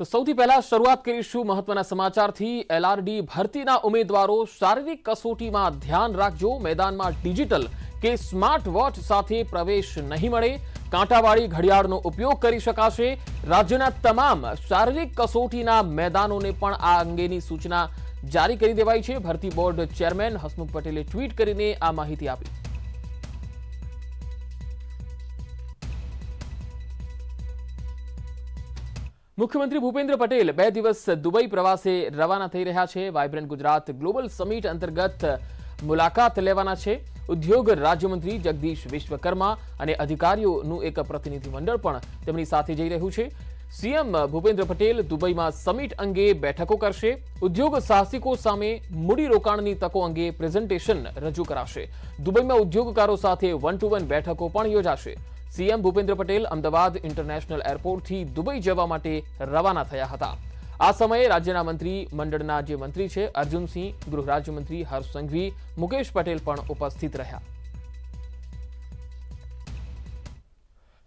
તો સૌથી પહેલા શરૂઆત કરીશું મહત્વના સમાચારથી એલઆરડી ભરતીના ઉમેદવારો શારીરિક કસોટીમાં ધ્યાન રાખજો મેદાનમાં ડિજિટલ કે સ્માર્ટ વોચ સાથે પ્રવેશ નહીં મળે કાંટાવાળી ઘડિયાળનો ઉપયોગ કરી શકાશે રાજ્યના તમામ શારીરિક કસોટીના મેદાનોને પણ આ અંગેની સૂચના જારી કરી દેવાઈ છે ભરતી બોર્ડ ચેરમેન હસમુખ પટેલે ટ્વીટ કરીને આ માહિતી આપી મુખ્યમંત્રી ભૂપેન્દ્ર પટેલ બે દિવસ દુબઈ પ્રવાસે રવાના થઈ રહ્યા છે વાયબ્રન્ટ ગુજરાત ગ્લોબલ સમિટ અંતર્ગત મુલાકાત લેવાના છે ઉદ્યોગ રાજ્યમંત્રી જગદીશ વિશ્વકર્મા અને અધિકારીઓનું એક પ્રતિનિધિમંડળ પણ તેમની સાથે જઈ રહ્યું છે સીએમ ભૂપેન્દ્ર પટેલ દુબઈમાં સમિટ અંગે બેઠકો કરશે ઉદ્યોગ સાહસિકો સામે મૂડીરોકાણની તકો અંગે પ્રેઝન્ટેશન રજૂ કરાશે દુબઈમાં ઉદ્યોગકારો સાથે વન ટુ વન બેઠકો પણ યોજાશે સીએમ ભૂપેન્દ્ર પટેલ અમદાવાદ ઇન્ટરનેશનલ એરપોર્ટથી દુબઈ જવા માટે રવાના થયા હતા આ સમયે રાજ્યના મંત્રી મંડળના જે મંત્રી છે અર્જુનસિંહ ગૃહ રાજ્યમંત્રી હર્ષ સંઘવી મુકેશ પટેલ પણ ઉપસ્થિત રહ્યા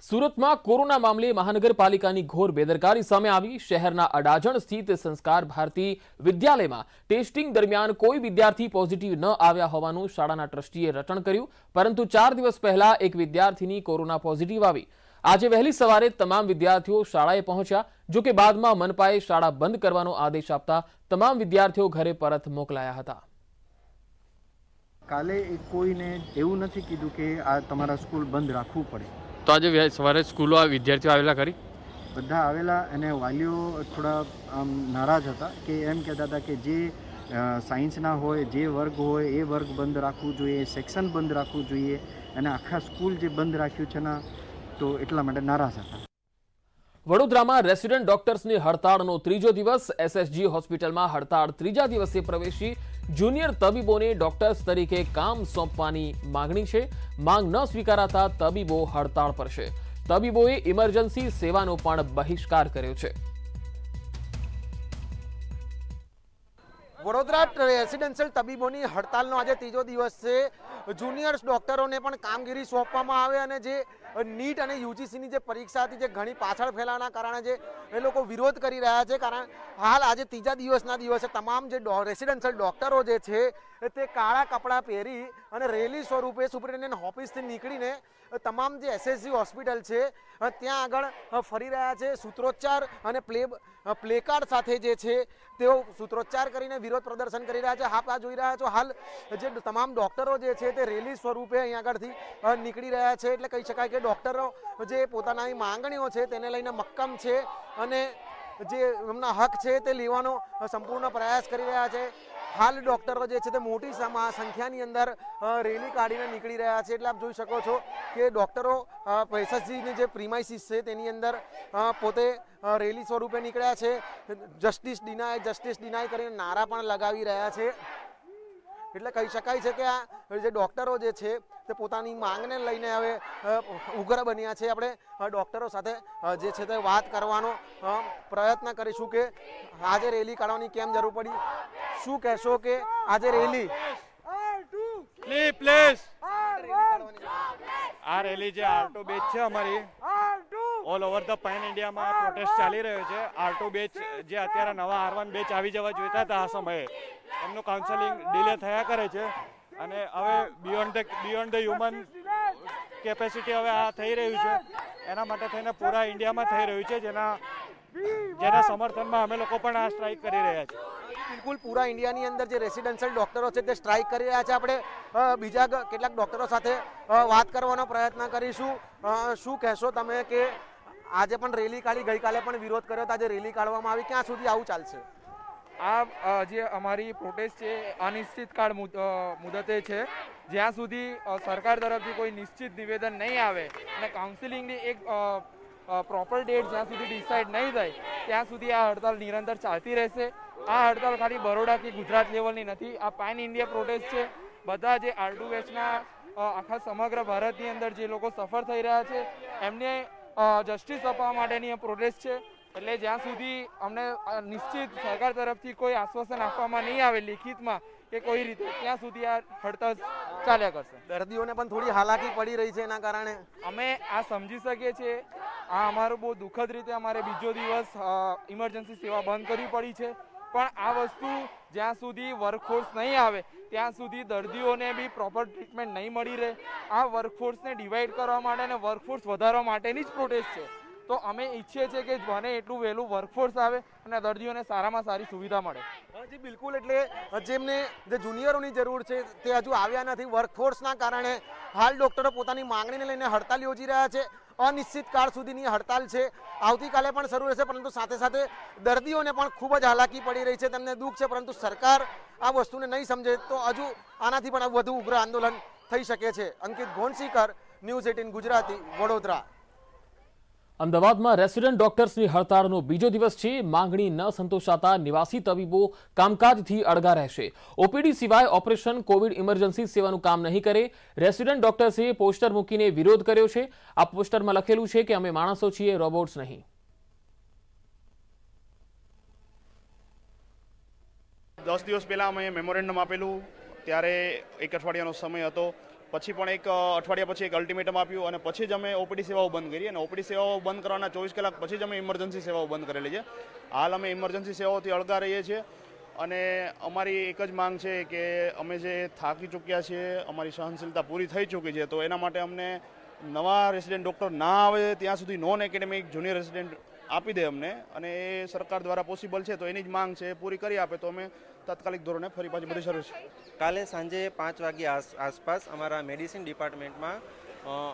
સુરતમાં કોરોના મામલે મહાનગરપાલિકાની ઘોર બેદરકારી સામે આવી શહેરના અડાજણ સ્થિત સંસ્કાર ભારતી વિદ્યાલયમાં ટેસ્ટિંગ દરમિયાન કોઈ વિદ્યાર્થી પોઝિટિવ ન આવ્યા હોવાનું શાળાના ટ્રસ્ટીએ રટણ કર્યું પરંતુ ચાર દિવસ પહેલા એક વિદ્યાર્થીની કોરોના પોઝિટિવ આવી આજે વહેલી સવારે તમામ વિદ્યાર્થીઓ શાળાએ પહોંચ્યા જોકે બાદમાં મનપાએ શાળા બંધ કરવાનો આદેશ આપતા તમામ વિદ્યાર્થીઓ ઘરે પરત મોકલાયા હતા કાલે કોઈને એવું નથી કીધું કે આ તમારા સ્કૂલ બંધ રાખવું પડે તો આજે સવારે સ્કૂલો આ વિદ્યાર્થીઓ આવેલા ખરી બધા આવેલા અને વાલીઓ થોડા આમ નારાજ હતા કે એમ કહેતા હતા કે જે સાયન્સના હોય જે વર્ગ હોય એ વર્ગ બંધ રાખવું જોઈએ સેક્શન બંધ રાખવું જોઈએ અને આખા સ્કૂલ જે બંધ રાખ્યું છે ને તો એટલા માટે નારાજ હતા વડોદરામાં રેસિડેન્ટ ડોક્ટર્સની હડતાળનો ત્રીજો દિવસ એસએસજી હોસ્પિટલમાં હડતાળ ત્રીજા દિવસે પ્રવેશી જુનિયર તબીબોને ડોક્ટર્સ તરીકે કામ સોંપવાની માંગણી છે માંગ ન સ્વીકારાતા તબીબો હડતાળ પર છે તબીબોએ ઇમરજન્સી સેવાનો પણ બહિષ્કાર કર્યો છે વડોદરા રેસિડેન્શિયલ તબીબોની હડતાલનો આજે ત્રીજો દિવસ છે જુનિયર્સ ડોક્ટરોને પણ કામગીરી સોંપવામાં આવે અને જે નીટ અને યુજીસીની જે પરીક્ષા હતી જે ઘણી પાછળ ફેલાવાના કારણે જે એ લોકો વિરોધ કરી રહ્યા છે કારણ હાલ આજે ત્રીજા દિવસના દિવસે તમામ જે રેસિડેન્શિયલ ડૉક્ટરો જે છે તે કાળા કપડાં પહેરી અને રેલી સ્વરૂપે સુપ્રિન્ટેન્ડન્ટ ઓફિસથી નીકળીને તમામ જે એસએસજી હોસ્પિટલ છે ત્યાં આગળ ફરી રહ્યા છે સૂત્રોચ્ચાર અને પ્લે પ્લેકાર્ડ સાથે જે છે તેઓ સૂત્રોચ્ચાર કરીને વિરોધ પ્રદર્શન કરી રહ્યા છે હા આ જોઈ રહ્યા છો હાલ જે તમામ ડોક્ટરો જે છે તે રેલી સ્વરૂપે અહીં આગળથી નીકળી રહ્યા છે એટલે કહી શકાય કે ડૉક્ટરો જે પોતાની માંગણીઓ છે તેને લઈને મક્કમ છે અને જે એમના હક છે તે લેવાનો સંપૂર્ણ પ્રયાસ કરી રહ્યા છે હાલ ડૉક્ટરો જે છે તે મોટી સંખ્યાની અંદર રેલી કાઢીને નીકળી રહ્યા છે એટલે આપ જોઈ શકો છો કે ડૉક્ટરો પૈસાજીની જે પ્રિમાઇસીસ છે તેની અંદર પોતે રેલી સ્વરૂપે નીકળ્યા છે જસ્ટિસ ડિનાય જસ્ટિસ ડિનાય કરીને નારા પણ લગાવી રહ્યા છે એટલે કહી શકાય છે કે આ જે ડૉક્ટરો જે છે તે પોતાની માંગને લઈને હવે ઉગ્ર બન્યા છે આપણે ડૉક્ટરો સાથે જે છે તે વાત કરવાનો પ્રયત્ન કરીશું કે આજે રેલી કાઢવાની કેમ જરૂર પડી શું કહેશો કે આજે રેલી આ રેલી જે આરટો બેચ છે અમારી ઓલ ઓવર ધ પેન ઇન્ડિયામાં પ્રોટેસ્ટ ચાલી રહ્યો છે આરટો બેચ જે અત્યારે નવા આર વન બેચ આવી જવા જોઈતા હતા આ સમયે એમનું કાઉન્સેલિંગ ડિલે થયા કરે છે અને હવે beyond the beyond the human capacity હવે આ થઈ રહ્યું છે એના માટે થઈને પૂરા ઇન્ડિયામાં થઈ રહ્યું છે જેના જેના સમર્થનમાં અમે લોકો પણ આ સ્ટ્રાઇક કરી રહ્યા છીએ બિલકુલ પૂરા ઇન્ડિયાની અંદર જે રેસિડેન્શિયલ ડોક્ટરો છે તે સ્ટ્રાઇક કરી રહ્યા છે આપણે બીજા કેટલાક ડોક્ટરો સાથે વાત કરવાનો પ્રયત્ન કરીશું શું કહેશો તમે કે આજે પણ રેલી કાઢી ગઈકાલે પણ વિરોધ કર્યો હતો આજે રેલી કાઢવામાં આવી ક્યાં સુધી આવું ચાલશે આ જે અમારી પ્રોટેસ્ટ છે અનિશ્ચિતકાળ મુદતે છે જ્યાં સુધી સરકાર તરફથી કોઈ નિશ્ચિત નિવેદન નહીં આવે અને કાઉન્સિલિંગની એક પ્રોપર ડેટ જ્યાં સુધી ડિસાઇડ નહીં થાય ત્યાં સુધી આ હડતાલ નિરંતર ચાલતી રહેશે આ હડતાલ ખાલી બરોડા કે ગુજરાત લેવલની નથી આ પાઇન ઇન્ડિયા પ્રોટેસ્ટ છે બધા જે આરડુ વેચના આખા સમગ્ર ભારતની અંદર જે લોકો સફર થઈ રહ્યા છે એમને જસ્ટિસ અપાવવા માટેની આ પ્રોટેસ્ટ છે એટલે જ્યાં સુધી અમને નિશ્ચિત સરકાર તરફથી કોઈ આશ્વાસન આપવામાં નહીં આવે લિખિતમાં કે કોઈ રીતે ત્યાં સુધી આ હડતાલ ચાલ્યા કરશે દર્દીઓને પણ થોડી હાલાકી પડી રહી છે એના કારણે અમે આ સમજી શકીએ છીએ આ અમારું બહુ દુઃખદ રીતે અમારે બીજો દિવસ ઇમરજન્સી સેવા બંધ કરવી પડી છે પણ આ વસ્તુ જ્યાં સુધી વર્કફોર્સ નહીં આવે ત્યાં સુધી દર્દીઓને બી પ્રોપર ટ્રીટમેન્ટ નહીં મળી રહે આ વર્કફોર્સને ડિવાઈડ કરવા માટે અને વર્કફોર્સ વધારવા માટેની જ પ્રોટેસ્ટ છે તો અમે ઈચ્છીએ છીએ કે બને એટલું વહેલું વર્કફોર્સ આવે અને દર્દીઓને સારામાં સારી સુવિધા મળે હજી બિલકુલ એટલે જેમને જે જુનિયરોની જરૂર છે તે હજુ આવ્યા નથી વર્કફોર્સના કારણે હાલ ડોક્ટરો પોતાની માંગણીને લઈને હડતાલ યોજી રહ્યા છે અનિશ્ચિત કાળ સુધીની હડતાલ છે આવતીકાલે પણ શરૂ રહેશે પરંતુ સાથે સાથે દર્દીઓને પણ ખૂબ જ હાલાકી પડી રહી છે તેમને દુઃખ છે પરંતુ સરકાર આ વસ્તુને નહીં સમજે તો હજુ આનાથી પણ વધુ ઉગ્ર આંદોલન થઈ શકે છે અંકિત ગોનસીકર ન્યૂઝ એટીન ગુજરાતી વડોદરા અમદાવાદમાં રેસિડેન્ટ ડોક્ટર્સની હડતાળનો બીજો દિવસ છે માંગણી ન સંતોષાતા નિવાસી તબીબો કામકાજથી અડગા રહેશે ઓપીડી સિવાય ઓપરેશન કોવિડ ઇમરજન્સી સેવાનું કામ નહીં કરે રેસિડેન્ટ ડોક્ટર્સે પોસ્ટર મૂકીને વિરોધ કર્યો છે આ પોસ્ટરમાં લખેલું છે કે અમે માણસો છીએ રોબોટ્સ નહીં દસ દિવસ પહેલાં અમે મેમોરેન્ડમ આપેલું ત્યારે એક અઠવાડિયાનો સમય હતો પછી પણ એક અઠવાડિયા પછી એક અલ્ટિમેટમ આપ્યું અને પછી જ અમે ઓપીડી સેવાઓ બંધ કરી અને ઓપીડી સેવાઓ બંધ કરવાના ચોવીસ કલાક પછી જ અમે ઇમરજન્સી સેવાઓ બંધ કરેલી છે હાલ અમે ઇમરજન્સી સેવાઓથી અળગા રહીએ છીએ અને અમારી એક જ માંગ છે કે અમે જે થાકી ચૂક્યા છીએ અમારી સહનશીલતા પૂરી થઈ ચૂકી છે તો એના માટે અમને નવા રેસિડેન્ટ ડૉક્ટર ના આવે ત્યાં સુધી નોન એકેડેમિક જુનિયર રેસિડેન્ટ આપી દે અમને અને એ સરકાર દ્વારા પોસિબલ છે તો એની જ માંગ છે એ પૂરી કરી આપે તો અમે તાત્કાલિક ધોરણે ફરી પાછી બધી શરૂ છે કાલે સાંજે પાંચ વાગ્યા આસપાસ અમારા મેડિસિન ડિપાર્ટમેન્ટમાં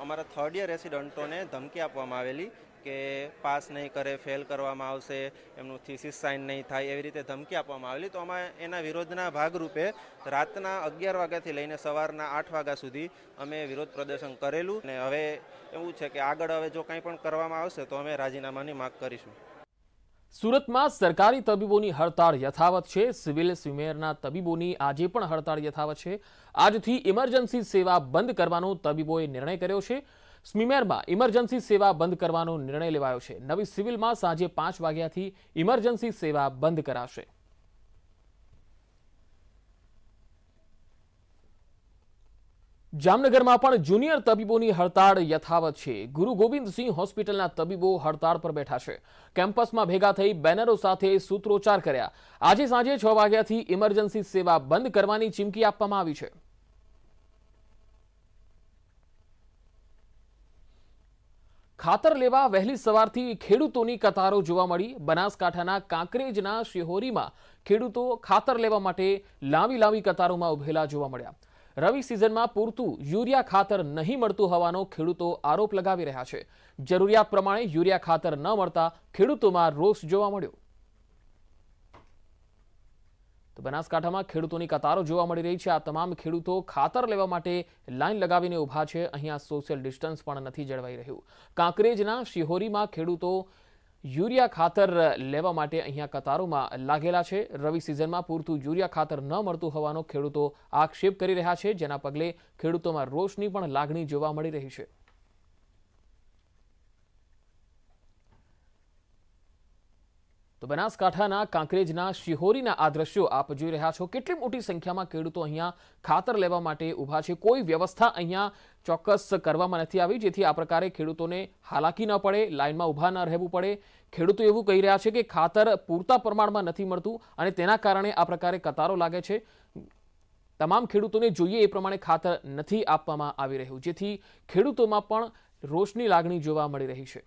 અમારા થર્ડ યર રેસિડન્ટોને ધમકી આપવામાં આવેલી કે પાસ નહીં કરે ફેલ કરવામાં આવશે એમનું થીસીસ સાઇન નહીં થાય એવી રીતે ધમકી આપવામાં આવેલી તો અમે એના વિરોધના ભાગરૂપે રાતના અગિયાર વાગ્યાથી લઈને સવારના આઠ વાગ્યા સુધી અમે વિરોધ પ્રદર્શન કરેલું અને હવે એવું છે કે આગળ હવે જો કંઈ પણ કરવામાં આવશે તો અમે રાજીનામાની માગ કરીશું સુરતમાં સરકારી તબીબોની હડતાળ યથાવત છે સિવિલ સ્વિમેરના તબીબોની આજે પણ હડતાળ યથાવત છે આજથી ઇમરજન્સી સેવા બંધ કરવાનો તબીબોએ નિર્ણય કર્યો છે સ્મીમેરમાં ઇમરજન્સી સેવા બંધ કરવાનો નિર્ણય લેવાયો છે નવી સિવિલમાં સાંજે પાંચ વાગ્યાથી ઇમરજન્સી સેવા બંધ કરાશે જામનગરમાં પણ જુનિયર તબીબોની હડતાળ યથાવત છે ગુરુ ગોવિંદસિંહ હોસ્પિટલના તબીબો હડતાળ પર બેઠા છે કેમ્પસમાં ભેગા થઈ બેનરો સાથે સૂત્રોચ્ચાર કર્યા આજે સાંજે છ વાગ્યાથી ઇમરજન્સી સેવા બંધ કરવાની ચીમકી આપવામાં આવી છે ખાતર લેવા વહેલી સવારથી ખેડૂતોની કતારો જોવા મળી બનાસકાંઠાના કાંકરેજના શિહોરીમાં ખેડૂતો ખાતર લેવા માટે લાંબી લાંબી કતારોમાં ઉભેલા જોવા મળ્યા રવિ સિઝનમાં પૂરતું યુરિયા ખાતર નહીં મળતું હોવાનો ખેડૂતો આરોપ લગાવી રહ્યા છે જરૂરિયાત પ્રમાણે યુરિયા ખાતર ન મળતા ખેડૂતોમાં રોષ જોવા મળ્યો તો બનાસકાંઠામાં ખેડૂતોની કતારો જોવા મળી રહી છે આ તમામ ખેડૂતો ખાતર લેવા માટે લાઇન લગાવીને ઊભા છે અહીંયા સોશિયલ ડિસ્ટન્સ પણ નથી જળવાઈ રહ્યું કાંકરેજના શિહોરીમાં ખેડૂતો યુરિયા ખાતર લેવા માટે અહીંયા કતારોમાં લાગેલા છે રવિ સિઝનમાં પૂરતું યુરિયા ખાતર ન મળતું હોવાનો ખેડૂતો આક્ષેપ કરી રહ્યા છે જેના પગલે ખેડૂતોમાં રોષની પણ લાગણી જોવા મળી રહી છે તો બનાસકાંઠાના કાંકરેજના શિહોરીના આ દ્રશ્યો આપ જોઈ રહ્યા છો કેટલી મોટી સંખ્યામાં ખેડૂતો અહીંયા ખાતર લેવા માટે ઊભા છે કોઈ વ્યવસ્થા અહીંયા ચોક્કસ કરવામાં નથી આવી જેથી આ પ્રકારે ખેડૂતોને હાલાકી ન પડે લાઇનમાં ઊભા ન રહેવું પડે ખેડૂતો એવું કહી રહ્યા છે કે ખાતર પૂરતા પ્રમાણમાં નથી મળતું અને તેના કારણે આ પ્રકારે કતારો લાગે છે તમામ ખેડૂતોને જોઈએ એ પ્રમાણે ખાતર નથી આપવામાં આવી રહ્યું જેથી ખેડૂતોમાં પણ રોષની લાગણી જોવા મળી રહી છે